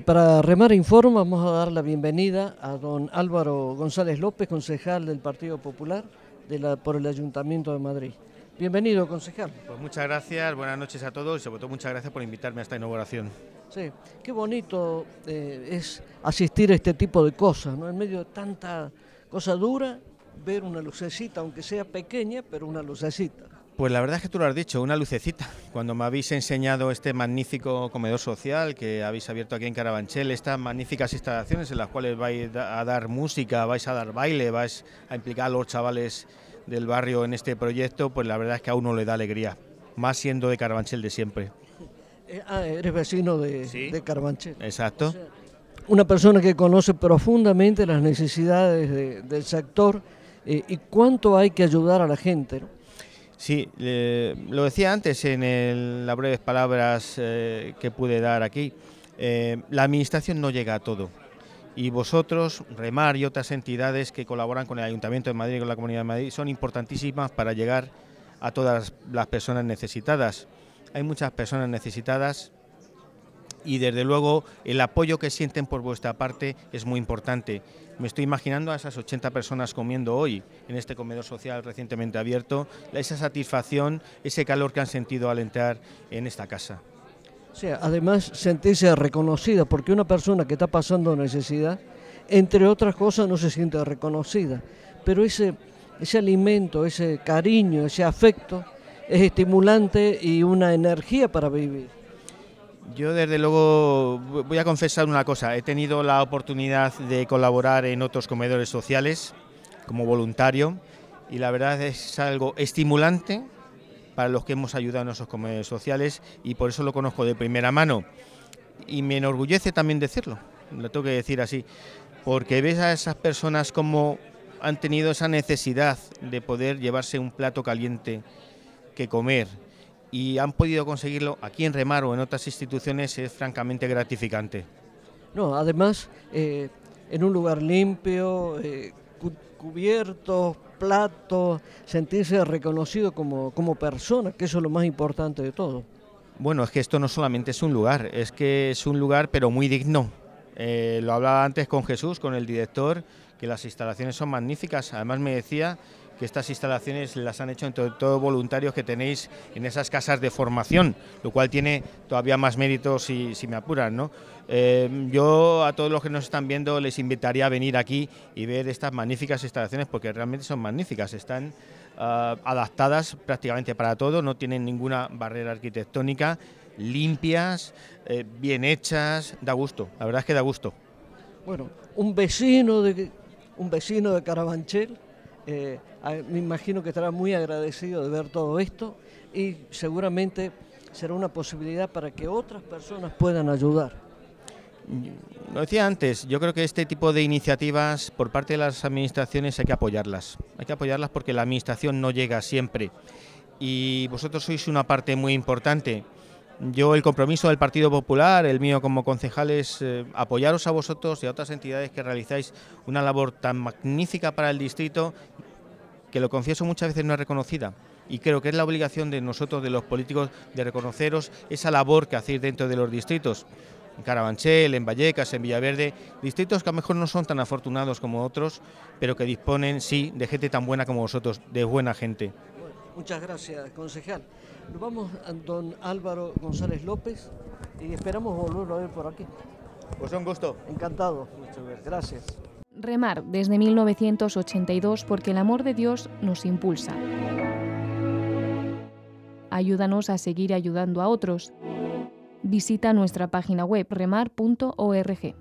para Remar informe vamos a dar la bienvenida a don Álvaro González López, concejal del Partido Popular por el Ayuntamiento de Madrid. Bienvenido, concejal. Pues muchas gracias, buenas noches a todos y sobre todo muchas gracias por invitarme a esta inauguración. Sí, qué bonito eh, es asistir a este tipo de cosas, ¿no? En medio de tanta cosa dura, ver una lucecita, aunque sea pequeña, pero una lucecita. Pues la verdad es que tú lo has dicho, una lucecita. Cuando me habéis enseñado este magnífico comedor social que habéis abierto aquí en Carabanchel, estas magníficas instalaciones en las cuales vais a dar música, vais a dar baile, vais a implicar a los chavales del barrio en este proyecto, pues la verdad es que a uno le da alegría, más siendo de Carabanchel de siempre. Eh, ah, eres vecino de, Carabanchel. Exacto. una persona que conoce profundamente las necesidades del sector eh, y cuánto hay que ayudar a la gente, ¿no? Sí, lo decía antes en las breves palabras eh, que pude dar aquí. Eh, la Administración no llega a todo. Y vosotros, Remar y otras entidades que colaboran con el Ayuntamiento de Madrid y con la Comunidad de Madrid son importantísimas para llegar a todas las personas necesitadas. Hay muchas personas necesitadas y desde luego el apoyo que sienten por vuestra parte es muy importante. Me estoy imaginando a esas 80 personas comiendo hoy en este comedor social recientemente abierto, esa satisfacción, ese calor que han sentido al entrar en esta casa. además sentirse reconocida, porque una persona que está pasando necesidad, entre otras cosas, no se siente reconocida, pero ese, ese alimento, ese cariño, ese afecto es estimulante y una energía para vivir. Yo desde luego voy a confesar una cosa, he tenido la oportunidad de colaborar en otros comedores sociales como voluntario y la verdad es algo estimulante para los que hemos ayudado en esos comedores sociales y por eso lo conozco de primera mano. Y me enorgullece también decirlo, lo tengo que decir así, porque ves a esas personas como han tenido esa necesidad de poder llevarse un plato caliente que comer y han podido conseguirlo aquí en Remar o en otras instituciones es francamente gratificante. No, además, eh, en un lugar limpio, eh, cubierto, plato, sentirse reconocido como, persona, que eso es lo más importante de todo. Bueno, es que esto no solamente es un lugar, es que es un lugar pero muy digno. Eh, lo hablaba antes con Jesús, con el director, que las instalaciones son magníficas. Además me decía que estas instalaciones las han hecho entre todo voluntarios que tenéis en esas casas de formación, lo cual tiene todavía más mérito si, me apuran. ¿no? Eh, yo a todos los que nos están viendo les invitaría a venir aquí y ver estas magníficas instalaciones porque realmente son magníficas, están ah, adaptadas prácticamente para todo, no tienen ninguna barrera arquitectónica, limpias, eh, bien hechas, da gusto, la verdad es que da gusto. Bueno, un vecino de, un vecino de Carabanchel eh, ah, me imagino que estará muy agradecido de ver todo esto y seguramente será una posibilidad para que otras personas puedan ayudar. Mm, lo decía antes, yo creo que este tipo de iniciativas por parte de las administraciones hay que apoyarlas. Hay que apoyarlas porque la administración no llega siempre y vosotros sois una parte muy importante. Yo el compromiso del Partido Popular, el mío como concejal, es eh, apoyaros a vosotros y a otras entidades que realizáis una labor tan magnífica para el distrito que lo confieso muchas veces no es reconocida y creo que es la obligación de nosotros, de los políticos, de reconoceros esa labor que hacéis dentro de los distritos. En Carabanchel, en Vallecas, en Villaverde, distritos que a lo mejor no son tan afortunados como otros, pero que disponen, sí, de gente tan buena como vosotros, de buena gente. Muchas gracias, concejal. Nos vamos a don Álvaro González López y esperamos volverlo a ver por aquí. Pues un gusto. Encantado. Muchas gracias. gracias. Remar desde 1982 porque el amor de Dios nos impulsa. Ayúdanos a seguir ayudando a otros. Visita nuestra página web remar.org.